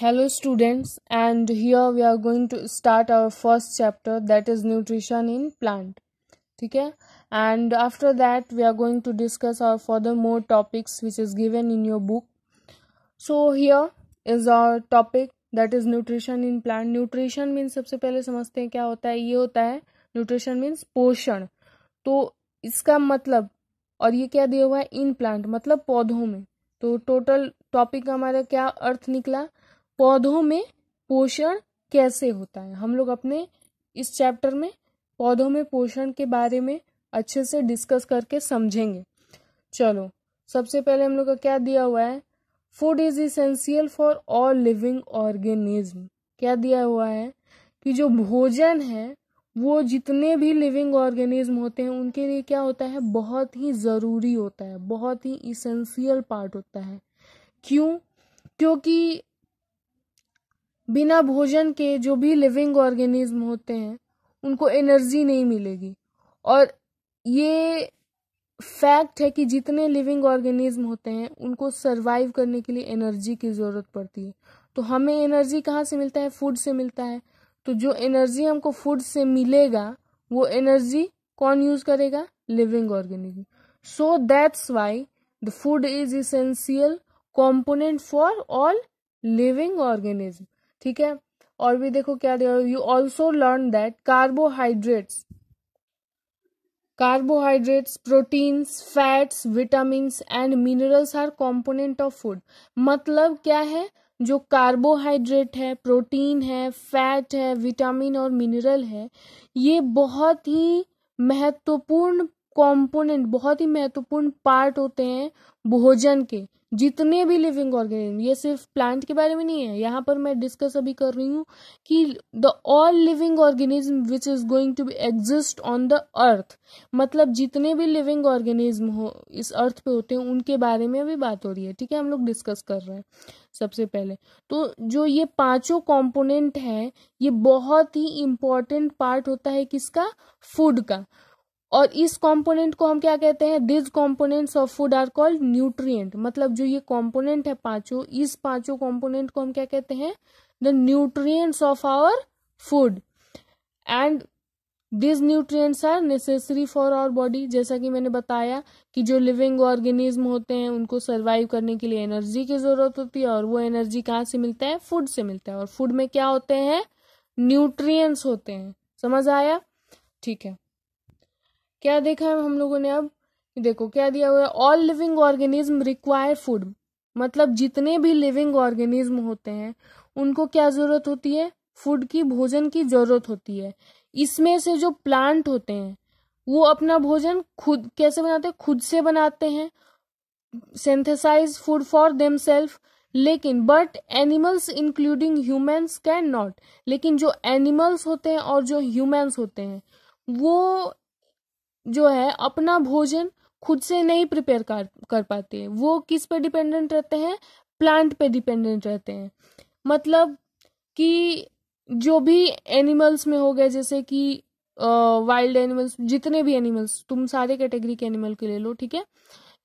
hello students and here we are going to start our first chapter that is nutrition in plant ठीक है and after that we are going to discuss our further more topics which is given in your book so here is our topic that is nutrition in plant nutrition means सबसे पहले समझते हैं क्या होता है ये होता है nutrition means पोषण तो इसका मतलब और ये क्या दिया हुआ है इन प्लांट मतलब पौधों में तो टोटल टॉपिक का हमारा क्या अर्थ निकला पौधों में पोषण कैसे होता है हम लोग अपने इस चैप्टर में पौधों में पोषण के बारे में अच्छे से डिस्कस करके समझेंगे चलो सबसे पहले हम लोग का क्या दिया हुआ है food is essential for all living organism क्या दिया हुआ है कि जो भोजन है वो जितने भी लिविंग ऑर्गेनिज्म होते हैं उनके लिए क्या होता है बहुत ही ज़रूरी होता है बहुत ही इसेंशियल पार्ट होता है क्यों क्योंकि बिना भोजन के जो भी लिविंग ऑर्गेनिज्म होते हैं उनको एनर्जी नहीं मिलेगी और ये फैक्ट है कि जितने लिविंग ऑर्गेनिज्म होते हैं उनको सर्वाइव करने के लिए एनर्जी की ज़रूरत पड़ती है तो हमें एनर्जी कहाँ से मिलता है फूड से मिलता है तो जो एनर्जी हमको फूड से मिलेगा वो एनर्जी कौन यूज़ करेगा living organism so that's why the food is essential component for all living organism ठीक है और भी देखो क्या दिया you also learn that carbohydrates carbohydrates proteins fats vitamins and minerals are component of food मतलब क्या है जो कार्बोहाइड्रेट है प्रोटीन है फैट है विटामिन और मिनरल है ये बहुत ही महत्वपूर्ण कंपोनेंट बहुत ही महत्वपूर्ण पार्ट होते हैं भोजन के जितने भी लिविंग ऑर्गेनिज्म ये सिर्फ प्लांट के बारे में नहीं है यहाँ पर मैं डिस्कस अभी कर रही हूँ कि the all living organism which is going to be exist on the earth मतलब जितने भी लिविंग ऑर्गेनिज्म हो इस अर्थ पे होते हैं उनके बारे में भी बात हो रही है ठीक है हम लोग डिस्कस कर रहे हैं सबसे पहले तो जो ये पांचों कंपोनेंट है ये बहुत ही इम्पोर्टेंट पार्ट होता है किसका फूड का और इस कंपोनेंट को हम क्या कहते हैं these components of food are called nutrient मतलब जो ये कंपोनेंट है पांचों इस पांचों कंपोनेंट को हम क्या कहते हैं the nutrients of our food and these nutrients are necessary for our body जैसा कि मैंने बताया कि जो लिविंग ऑर्गेनिज्म होते हैं उनको सर्वाइव करने के लिए एनर्जी की जरूरत होती है और वो एनर्जी कहाँ से मिलता है फूड से मिलता है और फूड में क्या होते हैं न्यूट्रिय होते हैं समझ आया ठीक है क्या देखा है हम लोगों ने अब देखो क्या दिया हुआ है all living organism require food मतलब जितने भी लिविंग ऑर्गेनिज्म होते हैं उनको क्या जरूरत होती है फूड की भोजन की जरूरत होती है इसमें से जो प्लांट होते हैं वो अपना भोजन खुद कैसे बनाते हैं खुद से बनाते हैं सेंथेसाइज फूड फॉर देम लेकिन but animals including humans can not लेकिन जो एनिमल्स होते हैं और जो ह्यूमन्स होते हैं वो जो है अपना भोजन खुद से नहीं प्रिपेयर कर कर पाते वो किस पे डिपेंडेंट रहते हैं प्लांट पे डिपेंडेंट रहते हैं मतलब कि जो भी एनिमल्स में हो गए जैसे कि वाइल्ड एनिमल्स जितने भी एनिमल्स तुम सारे कैटेगरी के एनिमल के ले लो ठीक है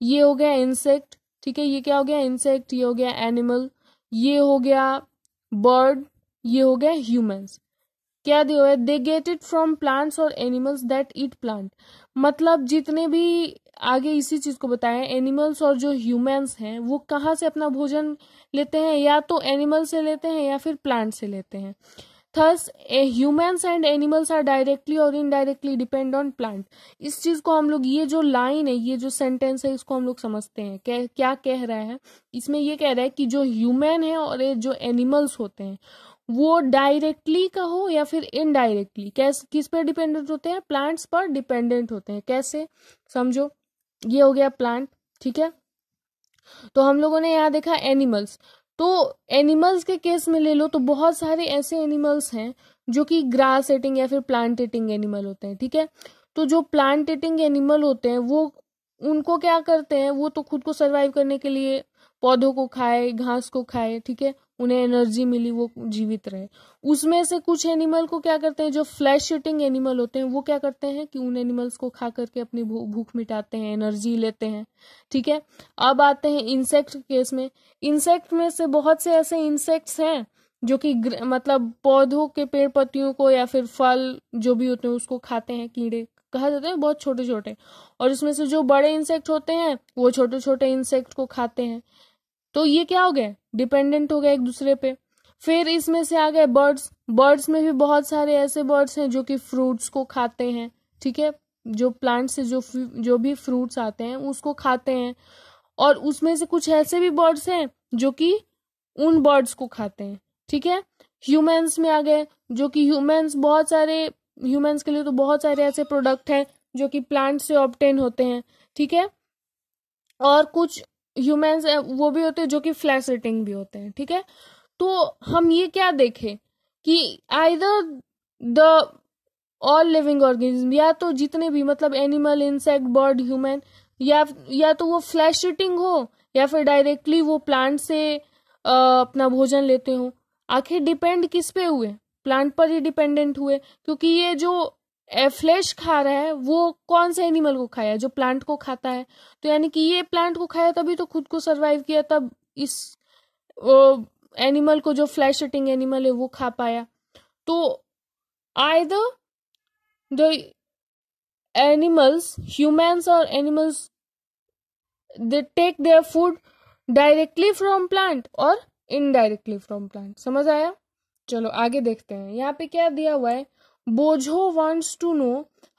ये हो गया इंसेक्ट ठीक है ये क्या हो गया इंसेक्ट ये हो गया एनिमल ये हो गया बर्ड ये हो गया ह्यूमंस क्या दिया हुआ है they get it from plants और एनिमल्स दैट ईट प्लांट मतलब जितने भी आगे इसी चीज को बताएं एनिमल्स और जो ह्यूमंस हैं वो कहाँ से अपना भोजन लेते हैं या तो एनिमल से लेते हैं या फिर प्लांट से लेते हैं thus humans and animals are directly और इनडायरेक्टली डिपेंड ऑन प्लांट इस चीज को हम लोग ये जो लाइन है ये जो सेंटेंस है इसको हम लोग समझते हैं क्या क्या कह रहा है इसमें ये कह रहा है कि जो ह्यूमन है और जो एनिमल्स होते हैं वो डायरेक्टली कहो या फिर इनडायरेक्टली कैसे किस पर डिपेंडेंट होते हैं प्लांट्स पर डिपेंडेंट होते हैं कैसे समझो ये हो गया प्लांट ठीक है तो हम लोगों ने यहाँ देखा एनिमल्स तो एनिमल्स के केस में ले लो तो बहुत सारे ऐसे एनिमल्स हैं जो कि ग्रास एटिंग या फिर प्लांट एटिंग एनिमल होते हैं ठीक है तो जो प्लांट एटिंग एनिमल होते हैं वो उनको क्या करते हैं वो तो खुद को सर्वाइव करने के लिए पौधों को खाए घास को खाए ठीक है उन्हें एनर्जी मिली वो जीवित रहे उसमें से कुछ एनिमल को क्या करते हैं जो फ्लैश शूटिंग एनिमल होते हैं वो क्या करते हैं कि उन एनिमल्स को खा करके अपनी भूख मिटाते हैं एनर्जी लेते हैं ठीक है अब आते हैं इंसेक्ट केस में इंसेक्ट में से बहुत से ऐसे इंसेक्ट्स हैं जो कि मतलब पौधों के पेड़ पत्तियों को या फिर फल जो भी होते हैं उसको खाते हैं कीड़े कहा जाता है बहुत छोटे छोटे और उसमें से जो बड़े इंसेक्ट होते हैं वो छोटे छोटे इंसेक्ट को खाते हैं तो ये क्या हो गए डिपेंडेंट हो गए एक दूसरे पे फिर इसमें से आ गए बर्ड्स बर्ड्स में भी बहुत सारे ऐसे बर्ड्स हैं जो कि फ्रूट्स को खाते हैं ठीक है जो प्लांट से जो जो भी फ्रूट्स आते हैं उसको खाते हैं और उसमें से कुछ ऐसे भी बर्ड्स हैं जो कि उन बर्ड्स को खाते हैं ठीक है ह्यूमेंस में आ गए जो कि ह्यूमेंस बहुत सारे ह्यूमेंस के लिए तो बहुत सारे ऐसे प्रोडक्ट हैं जो कि प्लांट से ऑप्टेन होते हैं ठीक है और कुछ ह्यूमेंस eh, वो भी होते हैं जो कि फ्लैश ईटिंग भी होते हैं ठीक है तो हम ये क्या देखें कि either the all living organism या तो जितने भी मतलब एनिमल इंसेक्ट बर्ड ह्यूमन या या तो वो फ्लैश ईटिंग हो या फिर डायरेक्टली वो प्लांट से आ, अपना भोजन लेते हो आखिर डिपेंड किस पे हुए प्लांट पर ही डिपेंडेंट हुए क्योंकि ये जो फ्लैश खा रहा है वो कौन से एनिमल को खाया जो प्लांट को खाता है तो यानी कि ये प्लांट को खाया तभी तो खुद को सरवाइव किया तब इस एनिमल को जो फ्लैश शटिंग एनिमल है वो खा पाया तो आय द एनिमल्स ह्यूमंस और animals they take their food directly from plant और इनडायरेक्टली फ्रॉम प्लांट समझ आया चलो आगे देखते हैं यहाँ पे क्या दिया हुआ है Boojho wants to know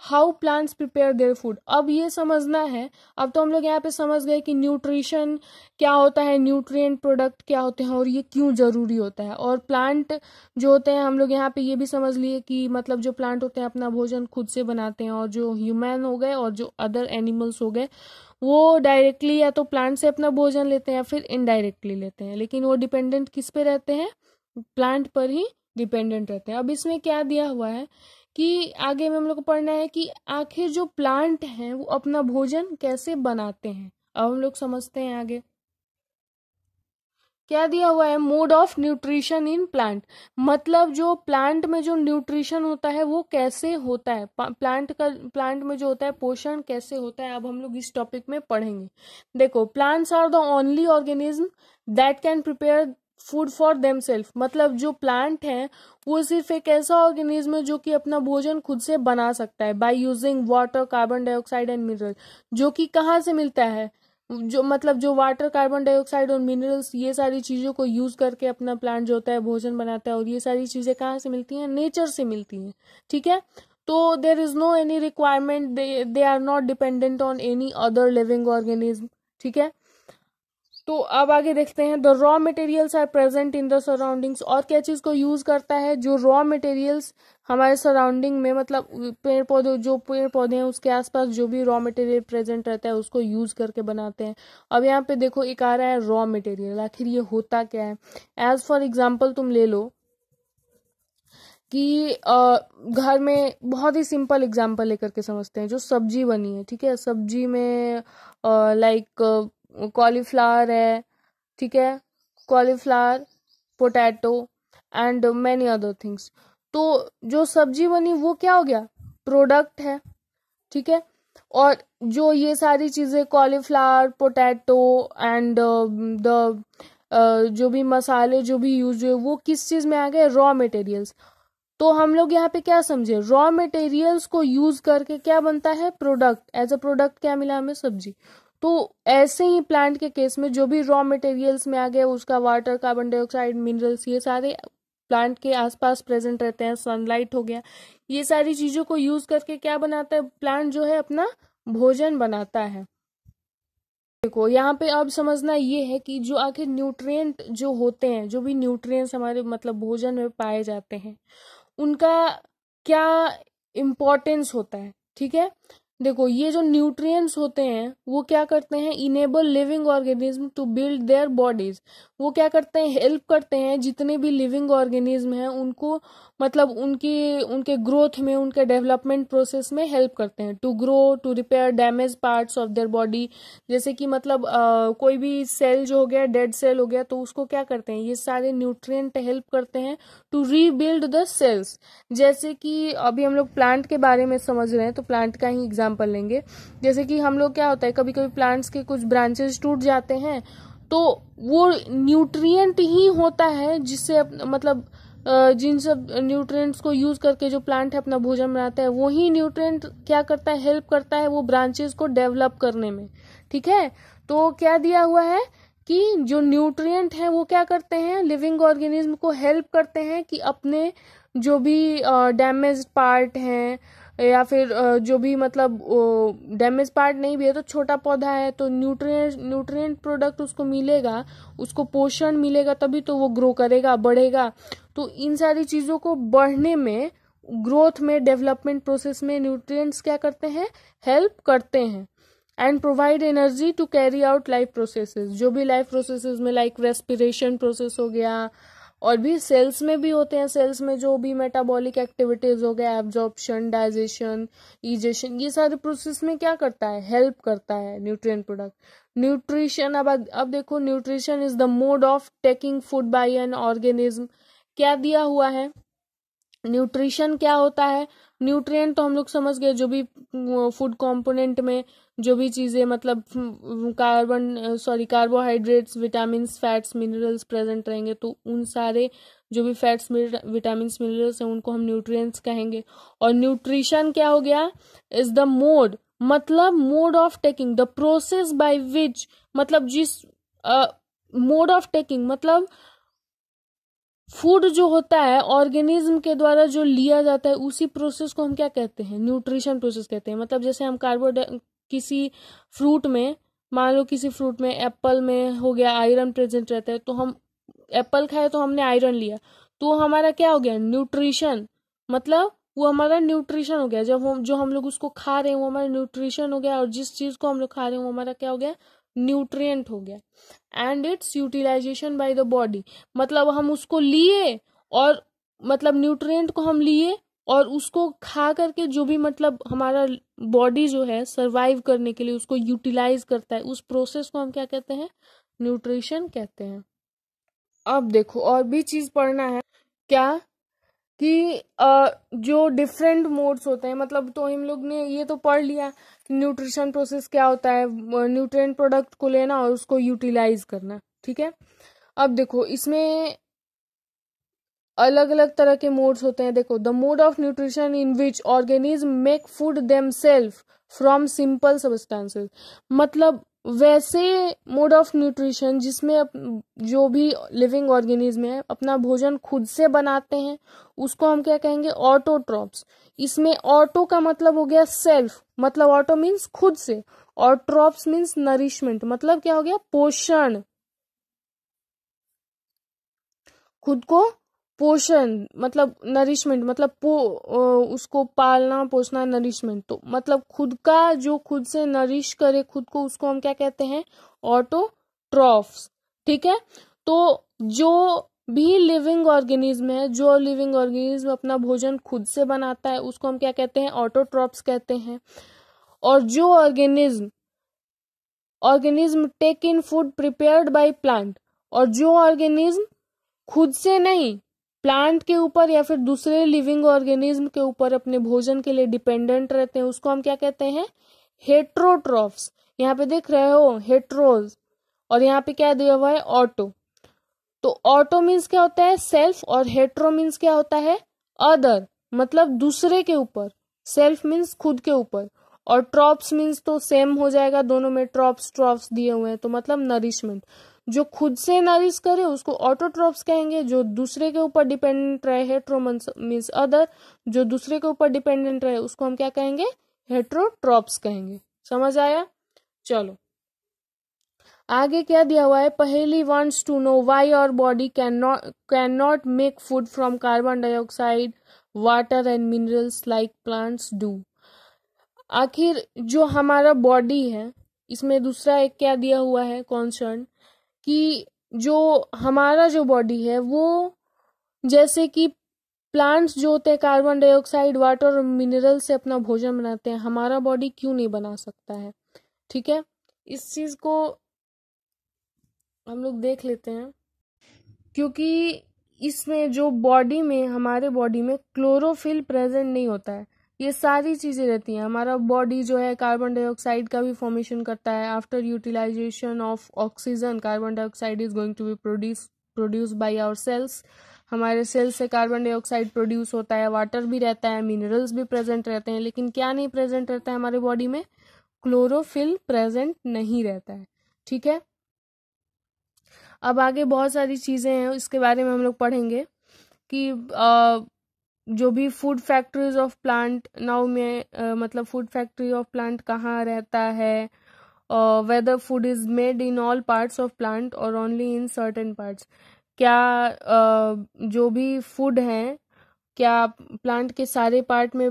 how plants prepare their food अब ये समझना है अब तो हम लोग यहाँ पे समझ गए कि न्यूट्रिशन क्या होता है न्यूट्रिएंट प्रोडक्ट क्या होते हैं और ये क्यों ज़रूरी होता है और प्लांट जो होते हैं हम लोग यहाँ पे ये भी समझ लिए कि मतलब जो प्लांट होते हैं अपना भोजन खुद से बनाते हैं और जो ह्यूमन हो गए और जो अदर एनिमल्स हो गए वो डायरेक्टली या तो प्लांट से अपना भोजन लेते हैं या फिर इनडायरेक्टली लेते हैं लेकिन वो डिपेंडेंट किस पे रहते हैं प्लांट पर ही डिपेंडेंट रहते हैं अब इसमें क्या दिया हुआ है कि आगे में हम लोग को पढ़ना है कि आखिर जो प्लांट हैं वो अपना भोजन कैसे बनाते हैं अब हम लोग समझते हैं आगे क्या दिया हुआ है mode of nutrition in plant मतलब जो प्लांट में जो न्यूट्रिशन होता है वो कैसे होता है प्लांट का प्लांट में जो होता है पोषण कैसे होता है अब हम लोग इस टॉपिक में पढ़ेंगे देखो plants are the only organism that can prepare food for themself मतलब जो प्लांट है वो सिर्फ एक ऐसा ऑर्गेनिज्म है जो कि अपना भोजन खुद से बना सकता है by using water carbon dioxide and mineral जो कि कहाँ से मिलता है जो मतलब जो वाटर कार्बन डाइऑक्साइड और मिनरल्स ये सारी चीज़ों को यूज़ करके अपना प्लांट जो होता है भोजन बनाता है और ये सारी चीज़ें कहाँ से मिलती हैं नेचर से मिलती हैं ठीक है तो there is no any requirement they are not dependent on any other living organism ठीक है तो अब आगे देखते हैं the raw materials are present in the surroundings और क्या चीज़ को यूज़ करता है जो रॉ मटेरियल्स हमारे सराउंडिंग में मतलब पेड़ पौधे जो पेड़ पौधे हैं उसके आसपास जो भी रॉ मटेरियल प्रेजेंट रहता है उसको यूज़ करके बनाते हैं अब यहाँ पे देखो एक आ रहा है रॉ मटेरियल आखिर ये होता क्या है एज फॉर एग्जाम्पल तुम ले लो कि घर में बहुत ही सिंपल एग्जाम्पल लेकर के समझते हैं जो सब्जी बनी है ठीक है सब्जी में लाइक कॉलीफ्लावर है ठीक है cauliflower potato and many other things तो जो सब्जी बनी वो क्या हो गया प्रोडक्ट है ठीक है और जो ये सारी चीज़ें कॉलीफ्लावर पोटैटो एंड द जो भी मसाले जो भी यूज हुए वो किस चीज़ में आ गए रॉ मटेरियल्स तो हम लोग यहाँ पे क्या समझे रॉ मटेरियल्स को यूज करके क्या बनता है प्रोडक्ट एज अ प्रोडक्ट क्या मिला हमें सब्जी तो ऐसे ही प्लांट के केस में जो भी रॉ मटेरियल्स में आ गया उसका वाटर कार्बन डाइऑक्साइड मिनरल्स ये सारे प्लांट के आसपास प्रेजेंट रहते हैं सनलाइट हो गया ये सारी चीज़ों को यूज़ करके क्या बनाता है प्लांट जो है अपना भोजन बनाता है देखो यहाँ पे अब समझना ये है कि जो आखिर न्यूट्रिएंट जो होते हैं जो भी न्यूट्रिएंट्स हमारे मतलब भोजन में पाए जाते हैं उनका क्या इम्पोर्टेंस होता है ठीक है देखो ये जो न्यूट्रिएंट्स होते हैं वो क्या करते हैं enable living organism to build their bodies वो क्या करते हैं हेल्प करते हैं जितने भी लिविंग ऑर्गेनिज्म हैं उनको मतलब उनकी उनके ग्रोथ में उनके डेवलपमेंट प्रोसेस में हेल्प करते हैं to grow to repair damage parts of their body जैसे कि मतलब आ, कोई भी सेल जो हो गया डेड सेल हो गया तो उसको क्या करते हैं ये सारे न्यूट्रिएंट हेल्प करते हैं टू रीबिल्ड द सेल्स जैसे कि अभी हम लोग प्लांट के बारे में समझ रहे हैं तो प्लांट का ही एग्जाम्पल लेंगे जैसे कि हम लोग क्या होता है कभी कभी प्लांट्स के कुछ ब्रांचेस टूट जाते हैं तो वो न्यूट्रिएंट ही होता है जिससे मतलब जिन सब न्यूट्रिएंट्स को यूज करके जो प्लांट है अपना भोजन बनाता है वही न्यूट्रिएंट क्या करता है हेल्प करता है वो ब्रांचेस को डेवलप करने में ठीक है तो क्या दिया हुआ है कि जो न्यूट्रिएंट हैं वो क्या करते हैं लिविंग ऑर्गेनिज्म को हेल्प करते हैं कि अपने जो भी डैमेज पार्ट हैं या फिर जो भी मतलब डैमेज पार्ट नहीं भी है तो छोटा पौधा है तो न्यूट्रिएंट न्यूट्रिएंट प्रोडक्ट उसको मिलेगा उसको पोषण मिलेगा तभी तो वो ग्रो करेगा बढ़ेगा तो इन सारी चीज़ों को बढ़ने में ग्रोथ में डेवलपमेंट प्रोसेस में न्यूट्रिएंट्स क्या करते हैं हेल्प करते हैं and provide energy to carry out life processes जो भी लाइफ प्रोसेसेस में लाइक रेस्पिरेशन प्रोसेस हो गया और भी सेल्स में भी होते हैं सेल्स में जो भी मेटाबॉलिक एक्टिविटीज हो गया एब्जॉर्प्शन डाइजेशन इजेशन ये सारे प्रोसेस में क्या करता है हेल्प करता है न्यूट्रिएंट प्रोडक्ट न्यूट्रिशन अब अब देखो nutrition is the mode of taking food by an organism क्या दिया हुआ है न्यूट्रिशन क्या होता है न्यूट्रिएंट तो हम लोग समझ गए जो भी फूड कंपोनेंट में जो भी चीज़ें मतलब hmm, carbon sorry carbohydrates vitamin fats minerals present रहेंगे तो उन सारे जो भी फैट्स विटामिन मिनरल्स हैं उनको हम न्यूट्रिएंट्स कहेंगे और न्यूट्रिशन क्या हो गया इज द मोड मतलब mode of taking the process by which मतलब जिस मोड ऑफ टेकिंग मतलब फूड जो होता है ऑर्गेनिज्म के द्वारा जो लिया जाता है उसी प्रोसेस को हम क्या कहते हैं न्यूट्रिशन प्रोसेस कहते हैं मतलब जैसे हम कार्बो किसी फ्रूट में मान लो किसी फ्रूट में एप्पल में हो गया आयरन प्रेजेंट रहता है तो हम एप्पल खाए तो हमने आयरन लिया तो हमारा क्या हो गया न्यूट्रिशन मतलब वो हमारा न्यूट्रिशन हो गया जब हम जो हम लोग उसको खा रहे हैं वो हमारा न्यूट्रिशन हो गया और जिस चीज़ को हम लोग खा रहे हैं वो हमारा क्या हो गया न्यूट्रिएंट हो गया and its utilization by the body मतलब हम उसको लिए और मतलब न्यूट्रिएंट को हम लिए और उसको खा करके जो भी मतलब हमारा बॉडी जो है सर्वाइव करने के लिए उसको यूटिलाइज करता है उस प्रोसेस को हम क्या कहते हैं न्यूट्रिशन कहते हैं अब देखो और भी चीज पढ़ना है क्या कि जो डिफरेंट मोड्स होते हैं मतलब तो हम लोग ने ये तो पढ़ लिया कि न्यूट्रिशन प्रोसेस क्या होता है न्यूट्रिएंट प्रोडक्ट को लेना और उसको यूटिलाइज करना ठीक है अब देखो इसमें अलग अलग तरह के मोड्स होते हैं देखो the mode of nutrition in which organism make food themselves from simple substances मतलब वैसे मोड ऑफ न्यूट्रिशन जिसमें जो भी लिविंग ऑर्गेनिज्म है अपना भोजन खुद से बनाते हैं उसको हम क्या कहेंगे ऑटोट्रॉप्स इसमें ऑटो का मतलब हो गया सेल्फ मतलब ऑटो मीन्स खुद से और ट्रॉप्स मीन्स नरिशमेंट मतलब क्या हो गया पोषण खुद को पोषण मतलब नरिशमेंट मतलब पो उसको पालना पोषना नरिशमेंट तो मतलब खुद का जो खुद से नरिश करे खुद को उसको हम क्या कहते हैं ऑटोट्रॉफ्स ठीक है तो जो भी लिविंग ऑर्गेनिज्म है जो लिविंग ऑर्गेनिज्म अपना भोजन खुद से बनाता है उसको हम क्या कहते हैं ऑटोट्रॉप्स कहते हैं और जो organism organism take in food prepared by plant और जो ऑर्गेनिज्म खुद से नहीं प्लांट के ऊपर या फिर दूसरे लिविंग ऑर्गेनिज्म के ऊपर अपने भोजन के लिए डिपेंडेंट रहते हैं उसको हम क्या कहते हैं हेट्रोट्रॉफ्स यहाँ पे देख रहे हो हेट्रोज और यहाँ पे क्या दिया हुआ है ऑटो तो ऑटो मीन्स क्या होता है सेल्फ और हेट्रो मीन्स क्या होता है अदर मतलब दूसरे के ऊपर सेल्फ मीन्स खुद के ऊपर और ट्रॉप्स मीन्स तो सेम हो जाएगा दोनों में ट्रॉप्स ट्रॉप्स दिए हुए हैं तो मतलब नरिशमेंट जो खुद से नरिश करे उसको ऑटोट्रॉप्स कहेंगे जो दूसरे के ऊपर डिपेंडेंट रहे हेट्रोमस मीन्स अदर जो दूसरे के ऊपर डिपेंडेंट रहे उसको हम क्या कहेंगे हेट्रोट्रॉप्स कहेंगे समझ आया चलो आगे क्या दिया हुआ है पहली वांट्स टू नो वाई और body can not can not make food from carbon dioxide water and minerals like plants do आखिर जो हमारा बॉडी है इसमें दूसरा एक क्या दिया हुआ है कॉन्सर्न कि जो हमारा जो बॉडी है वो जैसे कि प्लांट्स जो होते हैं कार्बन डाइऑक्साइड वाटर और मिनरल से अपना भोजन बनाते हैं हमारा बॉडी क्यों नहीं बना सकता है ठीक है इस चीज़ को हम लोग देख लेते हैं क्योंकि इसमें जो बॉडी में हमारे बॉडी में क्लोरोफिल प्रेजेंट नहीं होता है ये सारी चीज़ें रहती हैं हमारा बॉडी जो है कार्बन डाइऑक्साइड का भी फॉर्मेशन करता है after utilization of oxygen carbon dioxide is going to be produce produce by our cells हमारे सेल्स से कार्बन डाइऑक्साइड प्रोड्यूस होता है वाटर भी रहता है मिनरल्स भी प्रेजेंट रहते हैं लेकिन क्या नहीं प्रेजेंट रहता है हमारे बॉडी में क्लोरोफिल प्रेजेंट नहीं रहता है ठीक है अब आगे बहुत सारी चीज़ें हैं इसके बारे में हम लोग पढ़ेंगे कि आ, जो भी food factories of plant now में uh, मतलब फूड फैक्ट्री ऑफ प्लांट कहाँ रहता है whether food is made in all parts of plant और ओनली इन सर्टेन पार्ट्स क्या uh, जो भी फूड है क्या प्लांट के सारे पार्ट में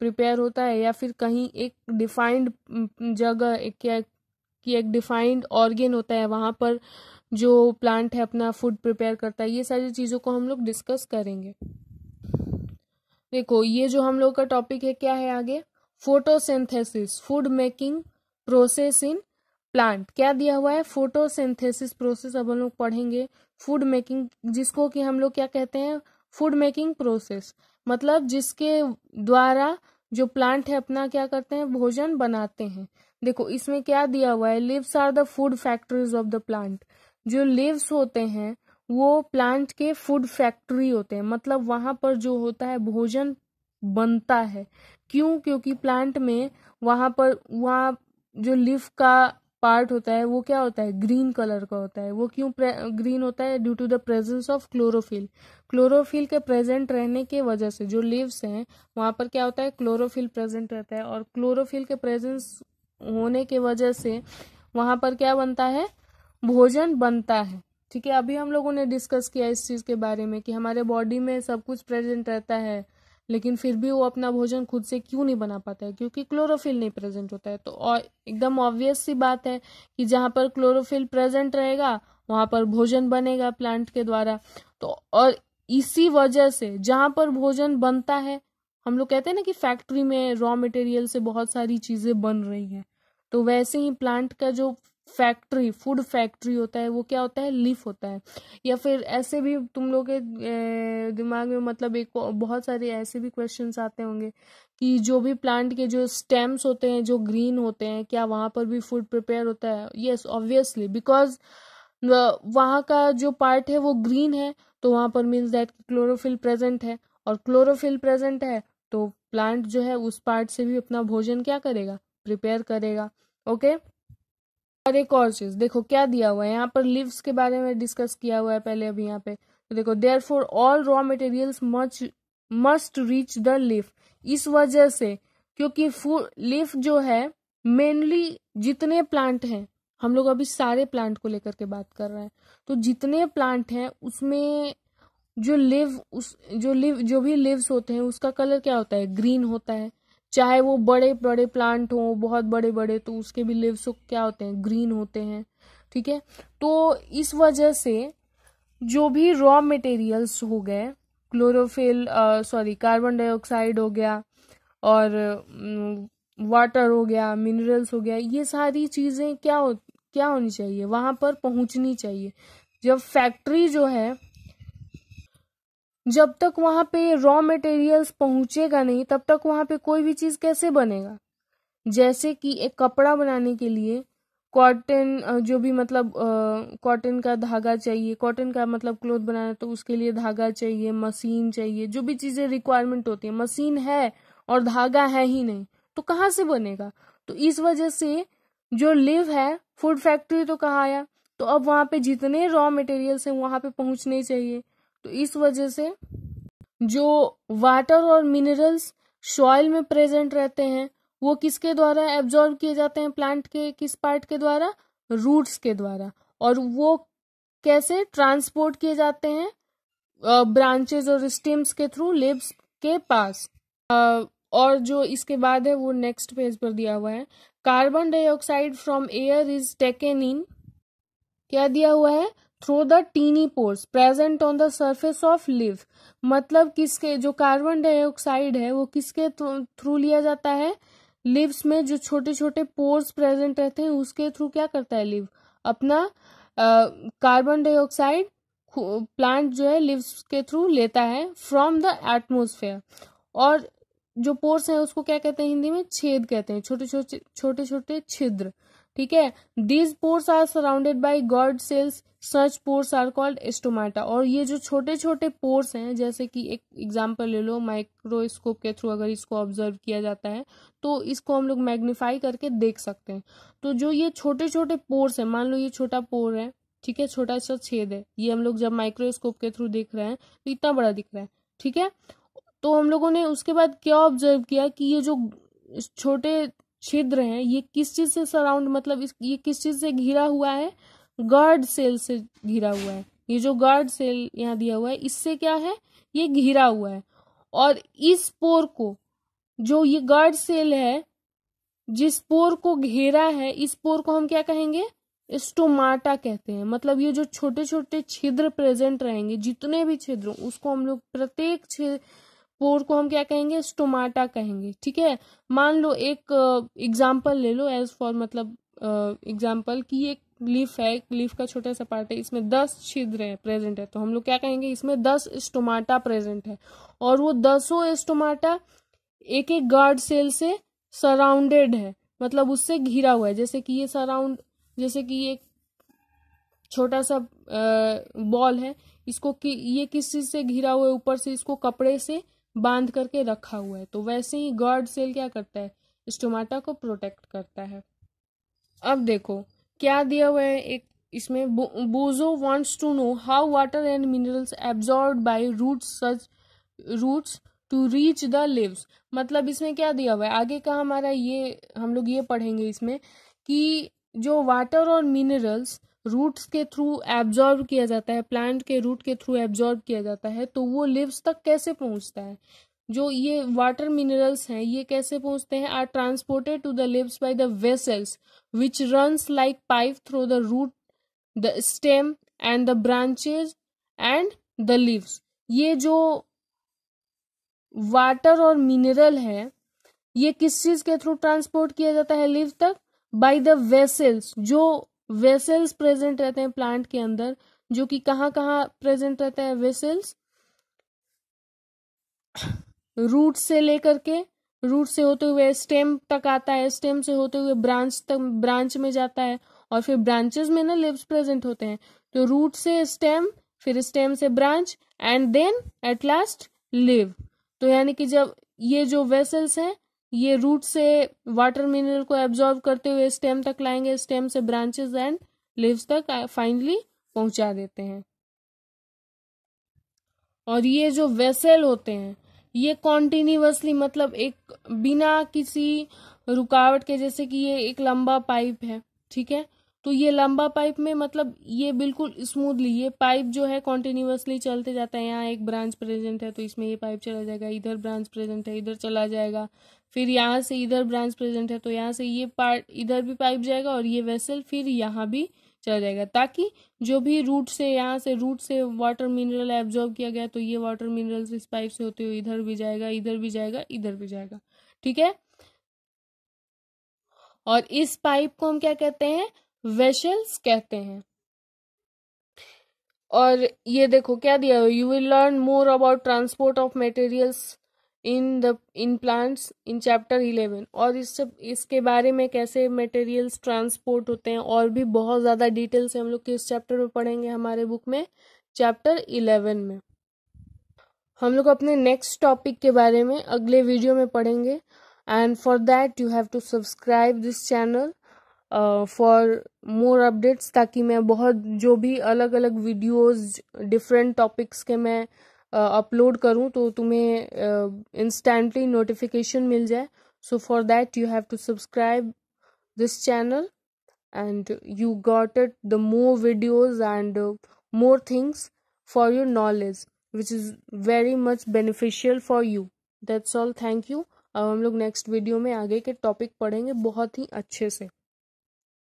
प्रिपेयर होता है या फिर कहीं एक डिफाइंड जगह एक क्या कि एक डिफाइंड ऑर्गेन होता है वहाँ पर जो प्लांट है अपना फूड प्रिपेयर करता है ये सारी चीज़ों को हम लोग डिस्कस करेंगे देखो ये जो हम लोग का टॉपिक है क्या है आगे photosynthesis food making process in plant क्या दिया हुआ है फोटोसिंथेसिस प्रोसेस अब हम लोग पढ़ेंगे फूड मेकिंग जिसको कि हम लोग क्या कहते हैं फूड मेकिंग प्रोसेस मतलब जिसके द्वारा जो प्लांट है अपना क्या करते हैं भोजन बनाते हैं देखो इसमें क्या दिया हुआ है leaves are the food factories of the plant जो लिव्स होते हैं वो प्लांट के फूड फैक्ट्री होते हैं मतलब वहाँ पर जो होता है भोजन बनता है क्यों क्योंकि प्लांट में वहाँ पर वहाँ जो लीफ का पार्ट होता है वो क्या होता है ग्रीन कलर का होता है वो क्यों ग्रीन होता है due to the presence of chlorophyll chlorophyll के प्रेजेंट रहने के वजह से जो लीव्स हैं वहाँ पर क्या होता है क्लोरोफिल प्रेजेंट रहता है और क्लोरोफिल के प्रेजेंस होने के वजह से वहाँ पर क्या बनता है भोजन बनता है ठीक है अभी हम लोगों ने डिस्कस किया इस चीज़ के बारे में कि हमारे बॉडी में सब कुछ प्रेजेंट रहता है लेकिन फिर भी वो अपना भोजन खुद से क्यों नहीं बना पाता है क्योंकि क्लोरोफिल नहीं प्रेजेंट होता है तो एकदम ऑब्वियस सी बात है कि जहाँ पर क्लोरोफिल प्रेजेंट रहेगा वहाँ पर भोजन बनेगा प्लांट के द्वारा तो और इसी वजह से जहाँ पर भोजन बनता है हम लोग कहते हैं ना कि फैक्ट्री में रॉ मटेरियल से बहुत सारी चीज़ें बन रही हैं तो वैसे ही प्लांट का जो फैक्ट्री फूड फैक्ट्री होता है वो क्या होता है लीफ होता है या फिर ऐसे भी तुम लोग के दिमाग में मतलब एक बहुत सारे ऐसे भी क्वेश्चन आते होंगे कि जो भी प्लांट के जो स्टेम्स होते हैं जो ग्रीन होते हैं क्या वहाँ पर भी फूड प्रिपेयर होता है येस ऑब्वियसली बिकॉज वहाँ का जो पार्ट है वो ग्रीन है तो वहाँ पर मीन्स दैट क्लोरोफिल प्रेजेंट है और क्लोरोफिल प्रेजेंट है तो प्लांट जो है उस पार्ट से भी अपना भोजन क्या करेगा प्रिपेयर करेगा ओके okay? और एक और चीज देखो क्या दिया हुआ है यहाँ पर लिव्स के बारे में डिस्कस किया हुआ है पहले अभी यहाँ पे तो देखो there for all raw material must reach the leaf इस वजह से क्योंकि लिफ जो है मेनली जितने प्लांट हैं हम लोग अभी सारे प्लांट को लेकर के बात कर रहे हैं तो जितने प्लांट हैं उसमें जो लिव उस जो लिव जो भी लिव्स होते हैं उसका कलर क्या होता है ग्रीन होता है चाहे वो बड़े बड़े प्लांट हों बहुत बड़े बड़े तो उसके भी लिव्स क्या होते हैं ग्रीन होते हैं ठीक है तो इस वजह से जो भी रॉ मटेरियल्स हो गए क्लोरोफिल सॉरी कार्बन डाइऑक्साइड हो गया और वाटर हो गया मिनरल्स हो गया ये सारी चीज़ें क्या हो क्या होनी चाहिए वहाँ पर पहुँचनी चाहिए जब फैक्ट्री जो है जब तक वहां पे रॉ मटेरियल्स पहुंचेगा नहीं तब तक वहां पे कोई भी चीज कैसे बनेगा जैसे कि एक कपड़ा बनाने के लिए कॉटन जो भी मतलब कॉटन का धागा चाहिए कॉटन का मतलब क्लोथ बनाना तो उसके लिए धागा चाहिए मशीन चाहिए जो भी चीज़ें रिक्वायरमेंट होती है मशीन है और धागा है ही नहीं तो कहाँ से बनेगा तो इस वजह से जो लिव है फूड फैक्ट्री तो कहाँ आया तो अब वहाँ पे जितने रॉ मटेरियल्स हैं वहाँ पे पहुँचने चाहिए तो इस वजह से जो वाटर और मिनरल्स सॉइल में प्रेजेंट रहते हैं वो किसके द्वारा एब्जॉर्ब किए जाते हैं प्लांट के किस पार्ट के द्वारा रूट्स के द्वारा और वो कैसे ट्रांसपोर्ट किए जाते हैं ब्रांचेस और स्टेम्स के थ्रू लिप्स के पास और जो इसके बाद है वो नेक्स्ट पेज पर दिया हुआ है carbon dioxide from air is taken in क्या दिया हुआ है through the tiny pores present on the surface of leaf मतलब किसके जो कार्बन डाइऑक्साइड है वो किसके थ्रू लिया जाता है लिव्स में जो छोटे छोटे पोर्स प्रेजेंट रहते हैं उसके थ्रू क्या करता है लिव अपना कार्बन डाइऑक्साइड प्लांट जो है लिव्स के थ्रू लेता है फ्रॉम द एटमोसफेयर और जो पोर्स है उसको क्या कहते हैं हिंदी में छेद कहते हैं छोटे छोटे छोटे छोटे छिद्र ठीक है these pores are surrounded by guard cells such pores are called stomata और ये जो छोटे छोटे पोर्स हैं जैसे कि एक एग्जाम्पल ले लो माइक्रोस्कोप के थ्रू अगर इसको ऑब्जर्व किया जाता है तो इसको हम लोग मैग्निफाई करके देख सकते हैं तो जो ये छोटे छोटे पोर्स हैं मान लो ये छोटा पोर है ठीक है छोटा सा छेद है ये हम लोग जब माइक्रोस्कोप के थ्रू देख रहे हैं तो इतना बड़ा दिख रहा है ठीक है तो हम लोगों ने उसके बाद क्या ऑब्जर्व किया कि ये जो छोटे छिद्र हैं ये किस चीज से सराउंड मतलब इस ये किस चीज से घिरा हुआ है गार्ड सेल से घिरा हुआ है ये जो गार्ड सेल यहाँ दिया हुआ है इससे क्या है ये घिरा हुआ है और इस पोर को जो ये गार्ड सेल है जिस पोर को घेरा है इस पोर को हम क्या कहेंगे स्टोमाटा कहते हैं मतलब ये जो छोटे छोटे छिद्र प्रेजेंट रहेंगे जितने भी छिद्र उसको हम लोग प्रत्येक पोर को हम क्या कहेंगे स्टोमाटा कहेंगे ठीक है मान लो एक एग्जाम्पल ले लो एज फॉर मतलब एग्जाम्पल की एक लीफ है एक लीफ का छोटा सा पार्ट है इसमें दस छिद्र है प्रेजेंट है तो हम लोग क्या कहेंगे इसमें दस स्टोमाटा प्रेजेंट है और वो दसों स्टोमाटा एक एक गार्ड सेल से सराउंडेड है मतलब उससे घिरा हुआ है जैसे कि ये सराउंड जैसे कि ये छोटा सा बॉल है इसको कि ये किस चीज़ से घिरा हुआ है ऊपर से इसको कपड़े से बांध करके रखा हुआ है तो वैसे ही गॉड सेल क्या करता है स्टोमाटा को प्रोटेक्ट करता है अब देखो क्या दिया हुआ है एक इसमें बोजो wants to know how water and minerals absorb by roots such roots to reach the leaves मतलब इसमें क्या दिया हुआ है आगे का हमारा ये हम लोग ये पढ़ेंगे इसमें कि जो वाटर और मिनरल्स रूट्स के थ्रू एब्जॉर्ब किया जाता है प्लांट के रूट के थ्रू एब्जॉर्ब किया जाता है तो वो लिव्स तक कैसे पहुंचता है जो ये वाटर मिनरल्स हैं ये कैसे पहुंचते हैं are transported to the leaves by the vessels which runs like pipe through the root the stem and the branches and the leaves ये जो वाटर और मिनरल है ये किस चीज के थ्रू ट्रांसपोर्ट किया जाता है लिव तक बाय द वेसल्स जो वेसल्स प्रेजेंट रहते हैं प्लांट के अंदर जो कि कहाँ कहाँ प्रेजेंट रहते हैं वेसल्स रूट से लेकर के रूट से होते हुए स्टेम तक आता है स्टेम से होते हुए ब्रांच तक ब्रांच में जाता है और फिर ब्रांचेस में ना लिव्स प्रेजेंट होते हैं तो रूट से स्टेम फिर स्टेम से branch and then at last leaf तो यानी कि जब ये जो वेसल्स हैं ये रूट से वाटर मिनरल को एब्जॉर्व करते हुए स्टेम तक लाएंगे स्टेम से ब्रांचेस एंड लिव्स तक फाइनली पहुंचा देते हैं और ये जो वेसल होते हैं ये कॉन्टिन्यूसली मतलब एक बिना किसी रुकावट के जैसे कि ये एक लंबा पाइप है ठीक है तो ये लंबा पाइप में मतलब ये बिल्कुल स्मूथली ये पाइप जो है कॉन्टिन्यूसली चलते जाता है यहाँ एक ब्रांच प्रेजेंट है तो इसमें ये पाइप चला जाएगा इधर ब्रांच प्रेजेंट है इधर चला जाएगा फिर यहाँ से इधर ब्रांच प्रेजेंट है तो यहाँ से ये पार्ट इधर भी पाइप जाएगा और ये वेसल फिर यहाँ भी चला जाएगा ताकि जो भी रूट से यहाँ से रूट से वाटर मिनरल एब्जॉर्ब किया गया तो ये वाटर मिनरल्स इस पाइप से होते हुए इधर भी जाएगा इधर भी जाएगा इधर भी जाएगा ठीक है और इस पाइप को हम क्या कहते हैं वेशल्स कहते हैं और ये देखो क्या दिया you will learn more about transport of materials in the in plants in chapter eleven और इस इसके बारे में कैसे मटेरियल्स ट्रांसपोर्ट होते हैं और भी बहुत ज़्यादा डिटेल्स हम लोग किस चैप्टर में पढ़ेंगे हमारे बुक में चैप्टर इलेवन में हम लोग अपने नेक्स्ट टॉपिक के बारे में अगले वीडियो में पढ़ेंगे and for that you have to subscribe this channel for more updates ताकि मैं बहुत जो भी अलग अलग वीडियोस डिफरेंट टॉपिक्स के मैं अपलोड uh, करूं तो तुम्हें इंस्टेंटली नोटिफिकेशन मिल जाए so for that you have to subscribe this channel and you got it the more videos and more things for your knowledge which is very much beneficial for you that's all thank you अब हम लोग next video में आगे के topic पढ़ेंगे बहुत ही अच्छे से